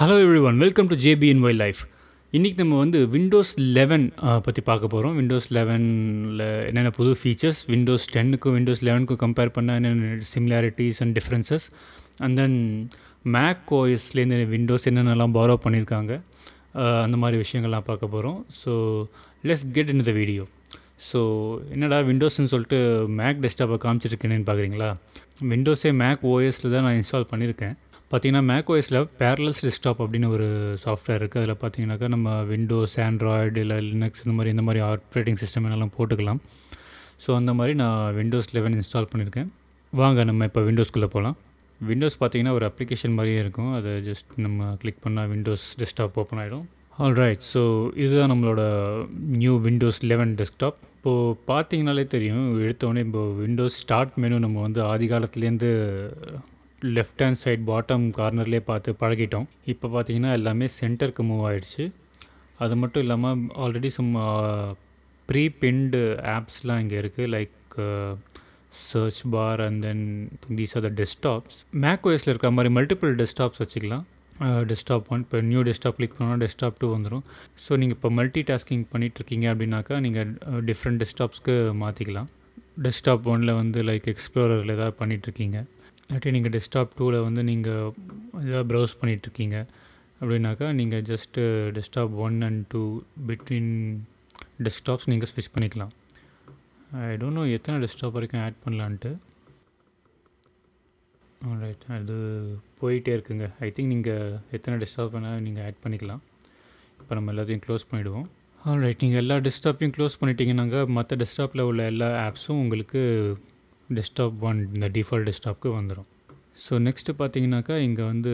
hello everyone welcome to J P in wildlife இன்றைக்கி நம்ம வந்து விண்டோஸ் லெவன் பற்றி பார்க்க போகிறோம் விண்டோஸ் லெவனில் என்னென்ன புது ஃபீச்சர்ஸ் விண்டோஸ் டென்னுக்கும் விண்டோஸ் லெவனுக்கும் கம்பேர் பண்ணால் என்னென்ன similarities and differences and then Mac ஓஎஸ்லேருந்து விண்டோஸ் என்னென்னலாம் பாரோ பண்ணியிருக்காங்க அந்த மாதிரி விஷயங்கள்லாம் பார்க்க போகிறோம் so let's get in the video so என்னடா விண்டோஸ்னு சொல்லிட்டு மேக் டெஸ்க்டாப்பை காமிச்சிருக்கேன்னு பார்க்குறீங்களா விண்டோஸே மேக் ஓஎஸில் தான் நான் இன்ஸ்டால் பண்ணியிருக்கேன் பார்த்தீங்கன்னா மேக்கோஎஸில் பேரலஸ் டெஸ்க்டாப் அப்படின்னு ஒரு சாஃப்ட்வேர் இருக்குது அதில் பார்த்தீங்கன்னாக்கா நம்ம விண்டோஸ் ஆண்ட்ராய்டு இல்லை லினக்ஸ் இந்த மாதிரி இந்த மாதிரி ஆப்ரேட்டிங் சிஸ்டம் எல்லாம் போட்டுக்கலாம் ஸோ அந்த மாதிரி நான் விண்டோஸ் லெவன் இன்ஸ்டால் பண்ணியிருக்கேன் வாங்க நம்ம இப்போ விண்டோஸ்குள்ளே போகலாம் விண்டோஸ் பார்த்தீங்கன்னா ஒரு அப்ளிகேஷன் மாதிரியே இருக்கும் அதை ஜஸ்ட் நம்ம கிளிக் பண்ணால் விண்டோஸ் டெஸ்க்டாப் ஓப்பன் ஆகிடும் ஆல்ரைட் ஸோ இதுதான் நம்மளோட நியூ விண்டோஸ் லெவன் டெஸ்க்டாப் இப்போது பார்த்தீங்கனாலே தெரியும் எடுத்தோடனே இப்போ விண்டோஸ் ஸ்டார்ட் மெனு நம்ம வந்து ஆதி காலத்துலேருந்து லெஃப்ட் ஹேண்ட் சைட் பாட்டம் கார்னர்லேயே பார்த்து பழகிட்டோம் இப்போ பார்த்தீங்கன்னா எல்லாமே சென்டருக்கு மூவ் ஆகிடுச்சு அது மட்டும் இல்லாமல் ஆல்ரெடி சம் ப்ரீ பின்டு ஆப்ஸ்லாம் இங்கே இருக்குது like search bar and then these are the desktops Mac ஓஎஸில் இருக்கிற மாதிரி மல்டிபிள் டெஸ்க்டாப்ஸ் வச்சுக்கலாம் டெஸ்க்டாப் uh, ஒன் இப்போ நியூ டெஸ்க்டாப் கிளிக் பண்ணால் டெஸ்க்டாப் டூ வந்துடும் ஸோ நீங்கள் இப்போ மல்டி டாஸ்கிங் பண்ணிகிட்ருக்கீங்க அப்படின்னாக்கா நீங்கள் டிஃப்ரெண்ட் uh, டெஸ்க்டாப்ஸ்க்கு மாற்றிக்கலாம் டெஸ்க்டாப் ஒனில் வந்து லைக் எக்ஸ்ப்ளோரரில் ஏதாவது பண்ணிகிட்ருக்கீங்க இல்லாட்டி நீங்கள் டெஸ்க்டாப் டூவில் வந்து நீங்கள் இதாக ப்ரௌஸ் பண்ணிகிட்ருக்கீங்க அப்படின்னாக்கா நீங்கள் just desktop one and two between desktops நீங்கள் ஸ்விட்ச் பண்ணிக்கலாம் ஐ டோன்ட் நோ எத்தனை டெஸ்க்டாப் வரைக்கும் ஆட் பண்ணலான்ட்டு ரைட் அது போயிட்டே இருக்குங்க ஐ திங்க் நீங்கள் எத்தனை டெஸ்க்டாப் வேணாலும் நீங்கள் ஆட் பண்ணிக்கலாம் இப்போ நம்ம எல்லாத்தையும் க்ளோஸ் பண்ணிவிடுவோம் ரைட் நீங்கள் எல்லா டெஸ்க்டாப்பையும் க்ளோஸ் பண்ணிட்டீங்கன்னாங்க மற்ற டெஸ்க்டாப்பில் உள்ள எல்லா ஆப்ஸும் உங்களுக்கு டெஸ்க்டாப் ஒன் இந்த டிஃபால்ட் டெஸ்க்டாப்க்கு வந்துடும் ஸோ நெக்ஸ்ட்டு பார்த்தீங்கன்னாக்கா இங்கே வந்து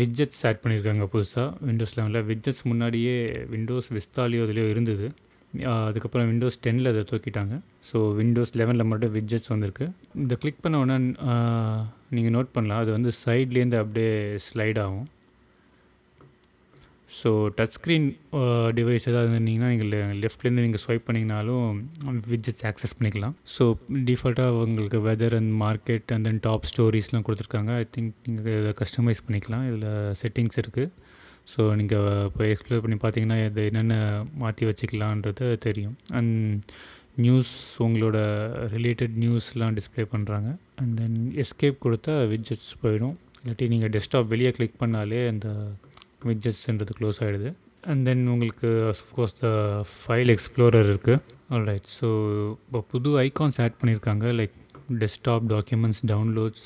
விட்ஜெட்ஸ் ஆட் பண்ணியிருக்காங்க புதுசாக விண்டோஸ் லெவனில் விட்ஜெட்ஸ் முன்னாடியே விண்டோஸ் விஸ்தாலியோ இதுலேயோ இருந்தது அதுக்கப்புறம் விண்டோஸ் டெனில் அதை தூக்கிட்டாங்க ஸோ விண்டோஸ் லெவனில் மட்டும் விட்ஜெட்ஸ் வந்திருக்கு இந்த கிளிக் பண்ண உடனே நீங்கள் நோட் பண்ணலாம் அது வந்து சைட்லேருந்து அப்படியே ஸ்லைட் ஆகும் ஸோ டச் ஸ்க்ரீன் டிவைஸ் ஏதாவது இருந்தீங்கன்னா நீங்கள் லெஃப்ட்லேருந்து நீங்கள் ஸ்வைப் பண்ணிங்கனாலும் விட்ஜெட்ஸ் ஆக்சஸ் பண்ணிக்கலாம் ஸோ டிஃபால்ட்டாக உங்களுக்கு weather and market and then top ஸ்டோரிஸ்லாம் கொடுத்துருக்காங்க ஐ திங்க் நீங்கள் இதை கஸ்டமைஸ் பண்ணிக்கலாம் இதில் செட்டிங்ஸ் இருக்குது ஸோ நீங்கள் இப்போ எக்ஸ்ப்ளோர் பண்ணி பார்த்தீங்கன்னா இது என்னென்ன மாற்றி வச்சுக்கலான்றது தெரியும் அண்ட் நியூஸ் உங்களோட ரிலேட்டட் நியூஸ்லாம் டிஸ்பிளே பண்ணுறாங்க அண்ட் தென் எஸ்கேப் கொடுத்தா விட்ஜெட்ஸ் போயிடும் இல்லாட்டி நீங்கள் டெஸ்க்டாப் வெளியே கிளிக் பண்ணாலே அந்த விட்ஜெட்ஸ்ன்றது க்ளோஸ் ஆகிடுது அண்ட் தென் உங்களுக்கு அஃப்கோர்ஸ் த ஃபைல் எக்ஸ்ப்ளோரர் இருக்குது ஆல்ரைட் ஸோ இப்போ புது ஐகான்ஸ் ஆட் பண்ணியிருக்காங்க like desktop documents downloads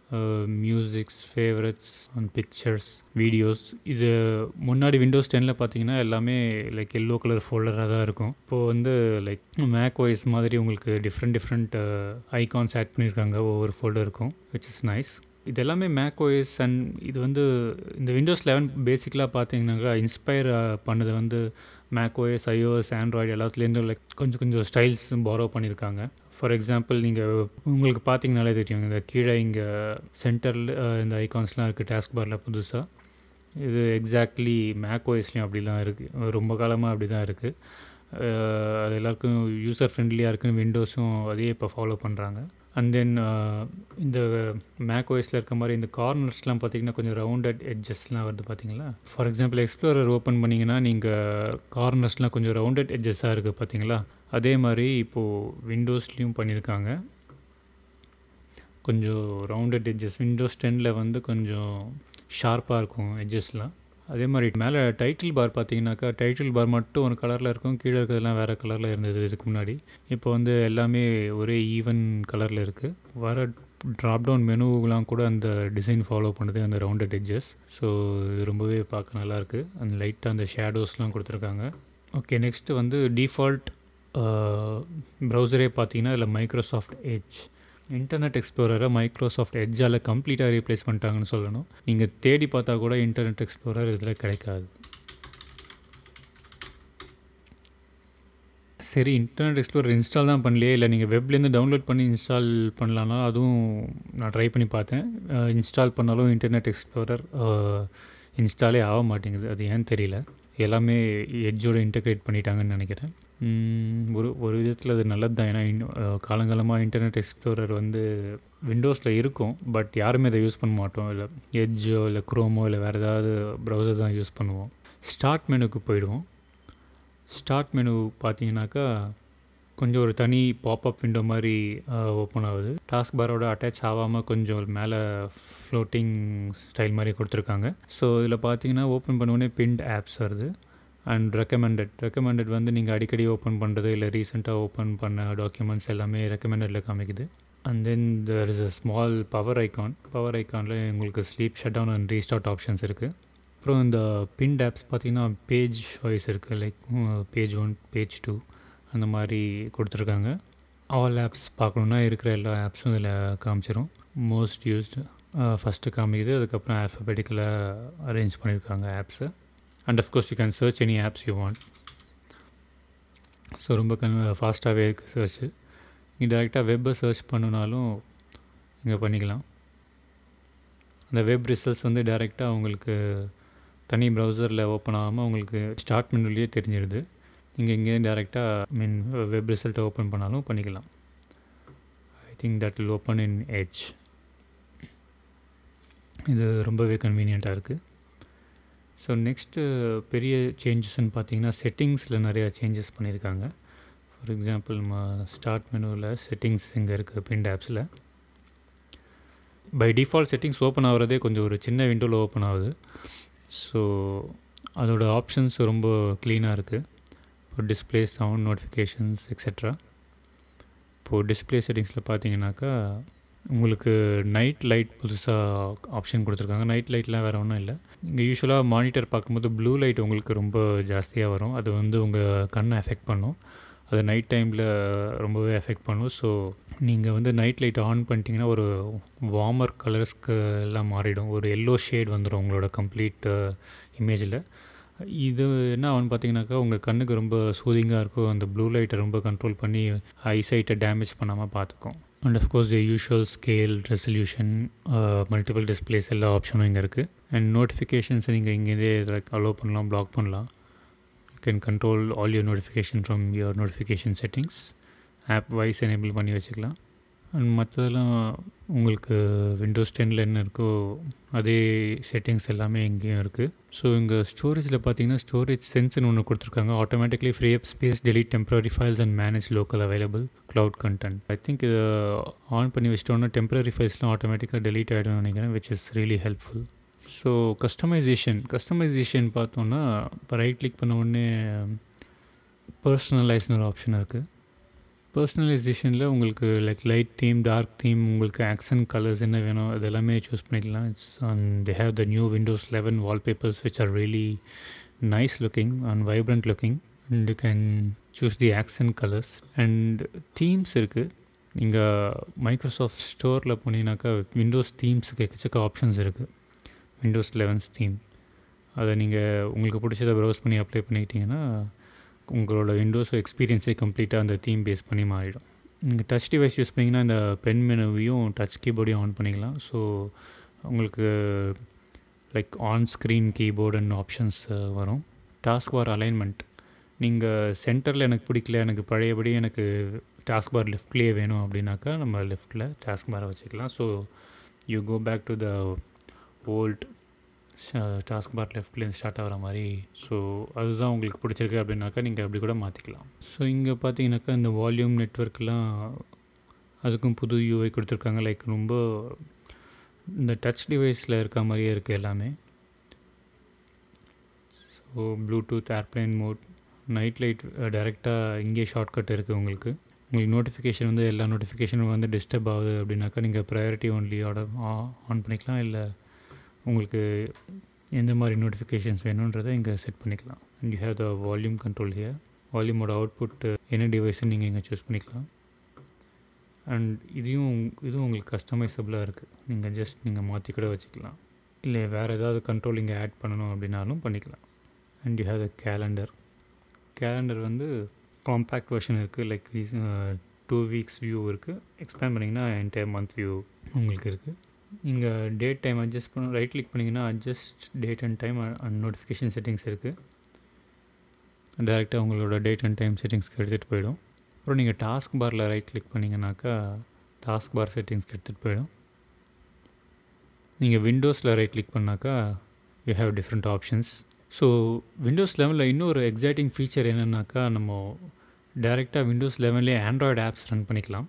musics favourites and pictures videos இது முன்னாடி விண்டோஸ் டென்னில் பார்த்தீங்கன்னா எல்லாமே லைக் எல்லோ கலர் ஃபோல்டராக தான் இருக்கும் இப்போது வந்து லைக் மேக் வைஸ் மாதிரி உங்களுக்கு டிஃப்ரெண்ட் டிஃப்ரெண்ட் ஐகான்ஸ் ஆட் பண்ணியிருக்காங்க ஒவ்வொரு ஃபோல்டருக்கும் விச் இஸ் நைஸ் இது எல்லாமே மேக்கோஎஸ் அண்ட் இது வந்து இந்த விண்டோஸ் லெவன் பேசிக்கலாக பார்த்தீங்கன்னாக்கா இன்ஸ்பயர் பண்ணது வந்து மேக்கோஎஸ் ஐஓஎஸ் ஆண்ட்ராய்டு எல்லாத்துலேருந்து லைக் கொஞ்சம் கொஞ்சம் ஸ்டைல்ஸ் பாரோ பண்ணியிருக்காங்க ஃபார் எக்ஸாம்பிள் நீங்கள் உங்களுக்கு பார்த்தீங்கனாலே தெரியும் இந்த கீழே இங்கே சென்டரில் இந்த ஐகான்ஸ்லாம் இருக்குது டாஸ்க் பாரில் புதுசாக இது எக்ஸாக்ட்லி மேக்கோஎஸ்லேயும் அப்படி தான் இருக்குது ரொம்ப காலமாக அப்படி தான் இருக்குது அது எல்லாருக்கும் யூசர் ஃப்ரெண்ட்லியாக இருக்குன்னு விண்டோஸும் அதையே இப்போ ஃபாலோ பண்ணுறாங்க அண்ட் தென் uh, இந்த மேக் ஒய்ஸில் இருக்க மாதிரி இந்த கார்னர்ஸ்லாம் பார்த்தீங்கன்னா கொஞ்சம் ரவுண்டட் எட்ஜஸ்லாம் வருது பார்த்தீங்களா ஃபார் எக்ஸாம்பிள் எக்ஸ்ப்ளோரர் ஓப்பன் பண்ணிங்கன்னா நீங்கள் கார்னர்ஸ்லாம் கொஞ்சம் ரவுண்டட் எட்ஜஸ்ஸாக இருக்குது பார்த்தீங்களா அதே மாதிரி இப்போது விண்டோஸ்லேயும் பண்ணியிருக்காங்க கொஞ்சம் ரவுண்டட் எட்ஜஸ் விண்டோஸ் டென்னில் வந்து கொஞ்சம் ஷார்ப்பாக இருக்கும் எட்ஜஸ்லாம் அதே மாதிரி மேலே டைட்டில் பார் பார்த்தீங்கன்னாக்கா டைட்டில் பார் மட்டும் ஒரு கலரில் இருக்கும் கீழே இருக்கிறதுலாம் வேறு கலரில் இருந்தது இதுக்கு முன்னாடி இப்போ வந்து எல்லாமே ஒரே ஈவன் கலரில் இருக்குது வர ட்ராப் டவுன் கூட அந்த டிசைன் ஃபாலோ பண்ணுது அந்த ரவுண்டட் எட்ஜஸ் ஸோ இது ரொம்பவே பார்க்க நல்லாயிருக்கு அந்த லைட்டாக அந்த ஷேடோஸ்லாம் கொடுத்துருக்காங்க ஓகே நெக்ஸ்ட்டு வந்து டிஃபால்ட் ப்ரௌசரே பார்த்தீங்கன்னா இதில் மைக்ரோசாஃப்ட் ஏஜ் இன்டர்நெட் எக்ஸ்ப்ளோரரை மைக்ரோசாஃப்ட் எட்ஜால் கம்ப்ளீட்டாக ரீப்ளேஸ் பண்ணிட்டாங்கன்னு சொல்லணும் நீங்கள் தேடி பார்த்தா கூட இன்டர்நெட் எக்ஸ்ப்ளோரர் இதில் கிடைக்காது சரி இன்டர்நெட் எக்ஸ்ப்ளோரர் இன்ஸ்டால் தான் பண்ணலையே இல்லை நீங்கள் வெப்லேருந்து டவுன்லோட் பண்ணி இன்ஸ்டால் பண்ணலான்னா அதுவும் நான் ட்ரை பண்ணி பார்த்தேன் இன்ஸ்டால் பண்ணாலும் இன்டர்நெட் எக்ஸ்ப்ளோரர் இன்ஸ்டாலே ஆக மாட்டேங்குது அது ஏன்னு தெரியல எல்லாமே எட்ஜோடு இன்டகிரேட் பண்ணிட்டாங்கன்னு நினைக்கிறேன் ஒரு ஒரு விதத்தில் அது நல்லது தான் ஏன்னா காலங்காலமாக இன்டர்நெட் எக்ஸ்ப்ளோரர் வந்து விண்டோஸில் இருக்கும் பட் யாருமே அதை யூஸ் பண்ண மாட்டோம் இல்லை எஜ்ஜோ இல்லை குரோமோ இல்லை வேறு ஏதாவது ப்ரௌசர் தான் யூஸ் பண்ணுவோம் ஸ்டார்ட் மெனுக்கு போயிடுவோம் ஸ்டார்ட் மெனு பார்த்தீங்கன்னாக்கா கொஞ்சம் ஒரு தனி பாப்அப் விண்டோ மாதிரி ஓப்பன் ஆகுது டாஸ்க் பாரோட அட்டாச் ஆகாமல் கொஞ்சம் மேலே ஃப்ளோட்டிங் ஸ்டைல் மாதிரி கொடுத்துருக்காங்க ஸோ இதில் பார்த்தீங்கன்னா ஓப்பன் பண்ணுவோன்னே பிண்ட் ஆப்ஸ் வருது அண்ட் ரெக்கமெண்டட் ரெக்கமெண்டட் வந்து நீங்கள் அடிக்கடி ஓப்பன் பண்ணுறது இல்லை ரீசெண்டாக ஓப்பன் பண்ண டாக்குமெண்ட்ஸ் எல்லாமே ரெக்கமெண்டடில் காமிக்குது and then there is a small power icon power ஐக்கானில் உங்களுக்கு sleep shut down and restart options இருக்குது அப்புறம் இந்த பின் டேப்ஸ் பார்த்திங்கன்னா பேஜ் வைஸ் இருக்குது like page one page two அந்த மாதிரி கொடுத்துருக்காங்க ஆல் ஆப்ஸ் பார்க்கணுன்னா இருக்கிற எல்லா ஆப்ஸும் இதில் காமிச்சிடும் மோஸ்ட் யூஸ்டு ஃபஸ்ட்டு காமிக்குது அதுக்கப்புறம் ஆல்ஃபபெட்டிக்கில் அரேஞ்ச் பண்ணியிருக்காங்க ஆப்ஸை and of course you can search any apps you want so ரொம்ப கன் ஃபாஸ்ட்டாகவே இருக்குது சர்ச்சு நீங்கள் டேரெக்டாக வெப்பை சர்ச் பண்ணுனாலும் இங்கே பண்ணிக்கலாம் அந்த வெப் ரிசல்ட்ஸ் வந்து டேரெக்டாக உங்களுக்கு தனி ப்ரௌசரில் ஓப்பன் ஆகாமல் உங்களுக்கு ஸ்டார்ட் மெனுலேயே தெரிஞ்சிடுது நீங்கள் இங்கேருந்து டேரெக்டாக மீன் வெப் ரிசல்ட்டை ஓப்பன் பண்ணாலும் பண்ணிக்கலாம் I think that will open in Edge இது ரொம்பவே கன்வீனியண்ட்டாக இருக்குது ஸோ நெக்ஸ்ட்டு uh, பெரிய சேஞ்சஸ்ன்னு பார்த்தீங்கன்னா செட்டிங்ஸில் நிறையா சேஞ்சஸ் பண்ணியிருக்காங்க ஃபார் எக்ஸாம்பிள் நம்ம ஸ்டார்ட் மெனுவில் செட்டிங்ஸ் இங்கே இருக்குது பிண்ட் ஆப்ஸில் பை டிஃபால்ட் செட்டிங்ஸ் ஓப்பன் ஆகிறதே கொஞ்சம் ஒரு சின்ன விண்டோவில் ஓப்பன் ஆகுது ஸோ அதோட ஆப்ஷன்ஸ் ரொம்ப க்ளீனாக இருக்குது இப்போ டிஸ்பிளே சவுண்ட் நோட்டிஃபிகேஷன்ஸ் எக்ஸட்ரா இப்போது டிஸ்பிளே செட்டிங்ஸில் பார்த்தீங்கன்னாக்கா உங்களுக்கு நைட் லைட் புதுசாக ஆப்ஷன் கொடுத்துருக்காங்க நைட் லைட்லாம் வேறு ஒன்றும் இல்லை நீங்கள் யூஸ்வலாக மானிட்டர் பார்க்கும்போது ப்ளூ லைட் உங்களுக்கு ரொம்ப ஜாஸ்தியாக வரும் அது வந்து உங்கள் கண்ணை எஃபெக்ட் பண்ணும் அது நைட் டைமில் ரொம்பவே எஃபெக்ட் பண்ணும் ஸோ நீங்கள் வந்து நைட் லைட் ஆன் பண்ணிட்டீங்கன்னா ஒரு வார்மர் கலர்ஸ்க்கு எல்லாம் மாறிடும் ஒரு எல்லோ ஷேட் வந்துடும் உங்களோட கம்ப்ளீட் இமேஜில் uh, இது என்ன ஆகும் பார்த்தீங்கன்னாக்கா உங்கள் கண்ணுக்கு ரொம்ப சூதிங்காக இருக்கும் அந்த ப்ளூ லைட்டை ரொம்ப கண்ட்ரோல் பண்ணி ஐசைட்டை டேமேஜ் பண்ணாமல் பார்த்துக்கும் and of course the usual scale resolution multiple displays எல்லா ஆப்ஷனும் இங்கே இருக்குது அண்ட் நோட்டிஃபிகேஷன்ஸ் நீங்கள் இங்கேருந்தே லைக் அலோவ் பண்ணலாம் பிளாக் பண்ணலாம் you can control all your notification from your notification settings app wise enable பண்ணி வச்சுக்கலாம் அண்ட் மற்றதெல்லாம் உங்களுக்கு விண்டோஸ் டெனில் என்ன இருக்கோ அதே செட்டிங்ஸ் எல்லாமே இங்கேயும் இருக்குது ஸோ இங்கே ஸ்டோரேஜில் பார்த்தீங்கன்னா ஸ்டோரேஜ் சென்ஸ்ன்னு ஒன்று கொடுத்துருக்காங்க automatically free up space delete temporary files and manage local available cloud content I think இதை ஆன் பண்ணி வச்சிட்டோன்னா டெம்பரரி ஃபைல்ஸ்லாம் ஆட்டோமேட்டிக்காக டெலீட் ஆகிடும்னு நினைக்கிறேன் which is really helpful so customization customization பார்த்தோன்னா இப்போ ரைட் கிளிக் பண்ண உடனே பர்சனலைஸ்னு ஒரு ஆப்ஷன் இருக்குது பர்சனலைசேஷனில் உங்களுக்கு like light theme dark theme உங்களுக்கு ஆக்ஷன் கலர்ஸ் என்ன வேணும் அது எல்லாமே சூஸ் பண்ணிக்கலாம் it's and they have the new Windows eleven wallpapers which are really nice looking and vibrant looking and you can choose the action colors and themes இருக்குது நீங்கள் Microsoft ஸ்டோரில் போனீங்கன்னாக்கா Windows தீம்ஸுக்கு எக்கச்சக்க options இருக்குது விண்டோஸ் லெவன்ஸ் தீம் அதை நீங்கள் உங்களுக்கு பிடிச்சதை browse பண்ணி அப்ளை பண்ணிக்கிட்டிங்கன்னா உங்களோட விண்டோஸ் எக்ஸ்பீரியன்ஸே கம்ப்ளீட்டாக அந்த தீம் பேஸ் பண்ணி மாறிடும் நீங்கள் டச் டிவைஸ் யூஸ் பண்ணிங்கன்னா இந்த பென் மெனுவையும் டச் கீபோர்டையும் ஆன் பண்ணிக்கலாம் ஸோ உங்களுக்கு like on screen and options வரும் டாஸ்க் பார் அலைன்மெண்ட் நீங்கள் சென்டரில் எனக்கு பிடிக்கல எனக்கு பழையபடி எனக்கு டாஸ்க் பார் லெஃப்ட்லேயே வேணும் அப்படின்னாக்கா நம்ம லெஃப்ட்டில் டாஸ்க் பாரை வச்சுக்கலாம் so you go back to the old task bar லெஃப்ட்லேருந்து ஸ்டார்ட் ஆகிற மாதிரி ஸோ அதுதான் உங்களுக்கு பிடிச்சிருக்கு அப்படின்னாக்கா நீங்கள் அப்படி கூட மாற்றிக்கலாம் ஸோ இங்கே பார்த்தீங்கன்னாக்கா இந்த வால்யூம் நெட்ஒர்க்லாம் அதுக்கும் புது யூஐ கொடுத்துருக்காங்க லைக் ரொம்ப இந்த டச் டிவைஸில் இருக்க மாதிரியே இருக்குது எல்லாமே so Bluetooth airplane mode night light டைரெக்டாக இங்கே ஷார்ட்கட் இருக்குது உங்களுக்கு உங்களுக்கு நோட்டிஃபிகேஷன் வந்து எல்லா நோட்டிஃபிகேஷனும் வந்து டிஸ்டர்ப் ஆகுது அப்படின்னாக்கா நீங்கள் ப்ரையாரிட்டி ஒன்லி ஆர்டர் ஆன் பண்ணிக்கலாம் இல்லை உங்களுக்கு எந்த மாதிரி நோட்டிஃபிகேஷன்ஸ் வேணுன்றதை இங்கே செட் பண்ணிக்கலாம் and you have the volume control here வால்யூமோட அவுட்புட் என்ன டிவைஸும் நீங்கள் இங்கே சூஸ் பண்ணிக்கலாம் அண்ட் இதையும் இதுவும் உங்களுக்கு கஸ்டமைசபிளாக இருக்குது நீங்கள் ஜஸ்ட் நீங்கள் மாற்றி கூட வச்சுக்கலாம் இல்லை வேறு ஏதாவது கண்ட்ரோல் இங்கே ஆட் பண்ணணும் அப்படின்னாலும் பண்ணிக்கலாம் and you have the calendar calendar வந்து காம்பேக்ட் வெர்ஷன் இருக்குது லைக் டூ வீக்ஸ் வியூ இருக்குது எக்ஸ்பேண்ட் பண்ணிங்கன்னா என்டையர் மந்த் வியூ உங்களுக்கு இருக்குது இங்கே டேட் டைம் அட்ஜஸ்ட் பண்ண ரைட் கிளிக் பண்ணிங்கன்னா adjust date and time and notification settings இருக்குது டேரெக்டாக உங்களோட டேட் அண்ட் டைம் செட்டிங்ஸ்க்கு எடுத்துகிட்டு போயிடும் அப்புறம் நீங்கள் டாஸ்க் பாரில் ரைட் கிளிக் பண்ணிங்கனாக்கா டாஸ்க் பார் செட்டிங்ஸ்க்கு எடுத்துகிட்டு போயிடும் நீங்கள் விண்டோஸில் ரைட் கிளிக் பண்ணாக்கா you have different options so Windows லெவனில் இன்னொரு எக்ஸைட்டிங் ஃபீச்சர் என்னென்னாக்கா நம்ம டேரெக்டாக விண்டோஸ் லெவன்லேயே ஆண்ட்ராய்டு ஆப்ஸ் ரன் பண்ணிக்கலாம்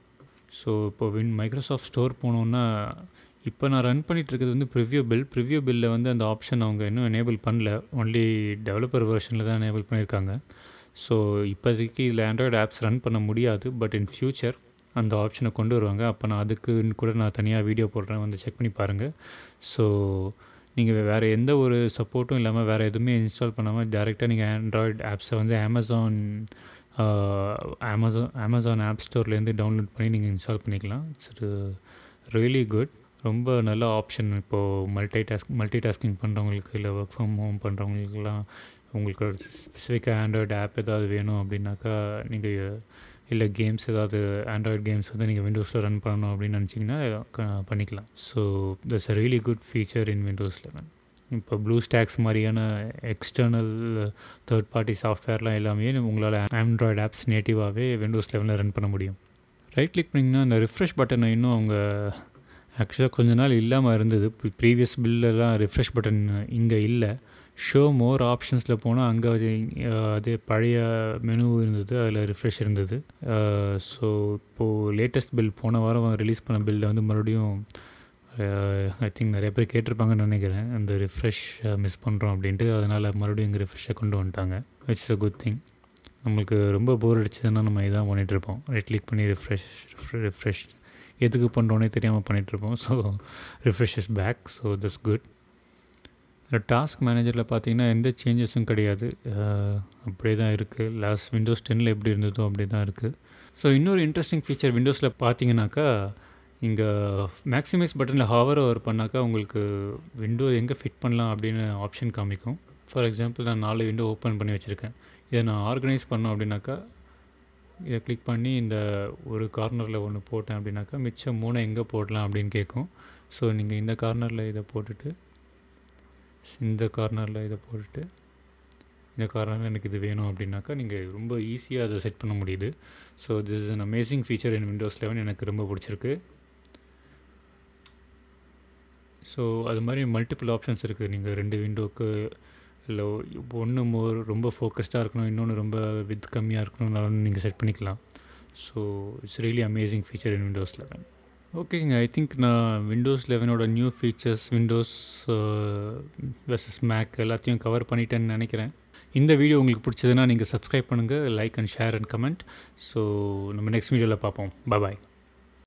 ஸோ இப்போ வின் மைக்ரோசாஃப்ட் ஸ்டோர் போனோன்னா இப்போ நான் ரன் இருக்கிறது வந்து ப்ரிவ்யூ பில் ப்ரிவ்யூ பில்லில் வந்து அந்த ஆப்ஷன் அவங்க இன்னும் எனேபிள் பண்ணல ஒன்லி டெவலப்பர் வெர்ஷனில் தான் எனேபிள் பண்ணியிருக்காங்க ஸோ இப்போதைக்கு இதில் ஆண்ட்ராய்டு ஆப்ஸ் ரன் பண்ண முடியாது பட் இன் ஃப்யூச்சர் அந்த ஆப்ஷனை கொண்டு வருவாங்க அப்போ நான் அதுக்குன்னு கூட நான் தனியாக வீடியோ போடுறேன் வந்து செக் பண்ணி பாருங்கள் ஸோ நீங்கள் வேறு எந்த ஒரு சப்போர்ட்டும் இல்லாமல் வேறு எதுவுமே இன்ஸ்டால் பண்ணாமல் டேரெக்டாக நீங்கள் ஆண்ட்ராய்டு ஆப்ஸை வந்து அமேசான் அமேசான் அமேசான் ஆப் ஸ்டோர்லேருந்து டவுன்லோட் பண்ணி நீங்கள் இன்ஸ்டால் பண்ணிக்கலாம் இட்ஸ் ரியலி குட் ரொம்ப நல்ல ஆப்ஷன் இப்போது மல்டி டாஸ்க் மல்டி டாஸ்கிங் பண்ணுறவங்களுக்கு இல்லை ஒர்க் ஃப்ரம் ஹோம் பண்ணுறவங்களுக்குலாம் உங்களுக்கு ஒரு ஸ்பெசிஃபிக்காக ஆண்ட்ராய்டு ஆப் ஏதாவது வேணும் அப்படின்னாக்கா நீங்கள் இல்லை கேம்ஸ் ஏதாவது ஆண்ட்ராய்டு கேம்ஸ் வந்து நீங்கள் விண்டோஸில் ரன் பண்ணணும் அப்படின்னு நினச்சிங்கன்னா பண்ணிக்கலாம் so that's a really good feature in Windows eleven இப்போ ப்ளூ ஸ்டாக்ஸ் மாதிரியான எக்ஸ்டர்னல் தேர்ட் பார்ட்டி சாஃப்ட்வேர்லாம் எல்லாமே உங்களால் ஆண்ட்ராய்டு ஆப்ஸ் நேட்டிவாகவே விண்டோஸ் லெவனில் ரன் பண்ண முடியும் ரைட் கிளிக் பண்ணிங்கன்னா அந்த ரிஃப்ரெஷ் பட்டனை இன்னும் அவங்க ஆக்சுவலாக கொஞ்ச நாள் இல்லாமல் இருந்தது ப்ரீவியஸ் பில்லெல்லாம் ரிஃப்ரெஷ் பட்டன் இங்கே இல்லை ஷோ மோர் ஆப்ஷன்ஸில் போனால் அங்கே அதே பழைய மெனு இருந்தது அதில் ரிஃப்ரெஷ் இருந்தது ஸோ இப்போது லேட்டஸ்ட் பில் போன வாரம் ரிலீஸ் பண்ண பில்லில் வந்து மறுபடியும் ஐ திங்க் நிறைய பேர் கேட்டிருப்பாங்கன்னு நினைக்கிறேன் அந்த ரிஃப்ரெஷ் மிஸ் பண்ணுறோம் அப்படின்ட்டு அதனால் மறுபடியும் இங்கே ரிஃப்ரெஷ்ஷாக கொண்டு வந்துட்டாங்க இட்ஸ் அ குட் திங் நம்மளுக்கு ரொம்ப போர் அடிச்சதுன்னா நம்ம இதான் பண்ணிகிட்ருப்போம் ரைட் கிளிக் பண்ணி ரிஃப்ரெஷ் ரிஃப்ரெஷ் எதுக்கு பண்ணுறோன்னே தெரியாமல் பண்ணிகிட்ருப்போம் so refreshes back so that's good இந்த டாஸ்க் மேனேஜரில் பார்த்தீங்கன்னா எந்த சேஞ்சஸும் கிடையாது அப்படியே தான் இருக்குது லாஸ்ட் விண்டோஸ் டென்னில் எப்படி இருந்ததோ அப்படி தான் இருக்குது ஸோ இன்னொரு இன்ட்ரெஸ்டிங் ஃபீச்சர் விண்டோஸில் பார்த்தீங்கன்னாக்கா இங்கே மேக்ஸிமைஸ் பட்டனில் ஹவர் ஓவர் பண்ணாக்கா உங்களுக்கு விண்டோ எங்கே ஃபிட் பண்ணலாம் அப்படின்னு ஆப்ஷன் காமிக்கும் ஃபார் எக்ஸாம்பிள் நான் நாலு விண்டோ ஓப்பன் பண்ணி வச்சுருக்கேன் இதை நான் ஆர்கனைஸ் பண்ணோம் அப்படின்னாக்கா இதை கிளிக் பண்ணி இந்த ஒரு கார்னரில் ஒன்று போட்டேன் அப்படின்னாக்கா மிச்சம் மூணை எங்கே போடலாம் அப்படின்னு கேட்கும் ஸோ நீங்கள் இந்த கார்னரில் இதை போட்டுட்டு இந்த கார்னரில் இதை போட்டுட்டு இந்த காரணம் எனக்கு இது வேணும் அப்படின்னாக்கா நீங்கள் ரொம்ப ஈஸியாக அதை செட் பண்ண முடியுது so this is an amazing feature in Windows eleven எனக்கு ரொம்ப பிடிச்சிருக்கு ஸோ அது மாதிரி மல்டிபிள் ஆப்ஷன்ஸ் இருக்குது நீங்கள் ரெண்டு விண்டோவுக்கு இல்லை ஒன்று ரொம்ப ஃபோக்கஸ்டாக இருக்கணும் இன்னொன்று ரொம்ப வித் கம்மியாக இருக்கணும்னாலும் நீங்கள் செட் பண்ணிக்கலாம் so it's really amazing feature in Windows eleven ஓகேங்க ஐ திங்க் நான் விண்டோஸ் லெவனோட new features Windows versus Mac எல்லாத்தையும் கவர் பண்ணிட்டேன்னு நினைக்கிறேன் இந்த வீடியோ உங்களுக்கு பிடிச்சதுன்னா நீங்கள் சப்ஸ்கிரைப் பண்ணுங்கள் like and share and comment so நம்ம நெக்ஸ்ட் வீடியோவில் பார்ப்போம் பாய்